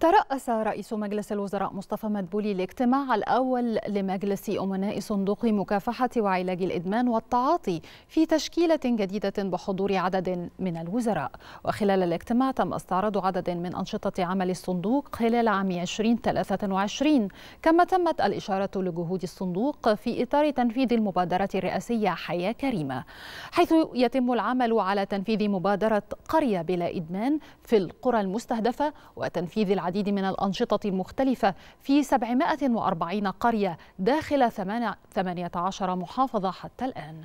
ترأس رئيس مجلس الوزراء مصطفى مدبولي الاجتماع الأول لمجلس أمناء صندوق مكافحة وعلاج الإدمان والتعاطي في تشكيلة جديدة بحضور عدد من الوزراء وخلال الاجتماع تم استعراض عدد من أنشطة عمل الصندوق خلال عام 2023 كما تمت الإشارة لجهود الصندوق في إطار تنفيذ المبادرة الرئاسية حياة كريمة حيث يتم العمل على تنفيذ مبادرة قرية بلا إدمان في القرى المستهدفة وتنفيذ العديد من الأنشطة المختلفة في 740 قرية داخل 18 محافظة حتى الآن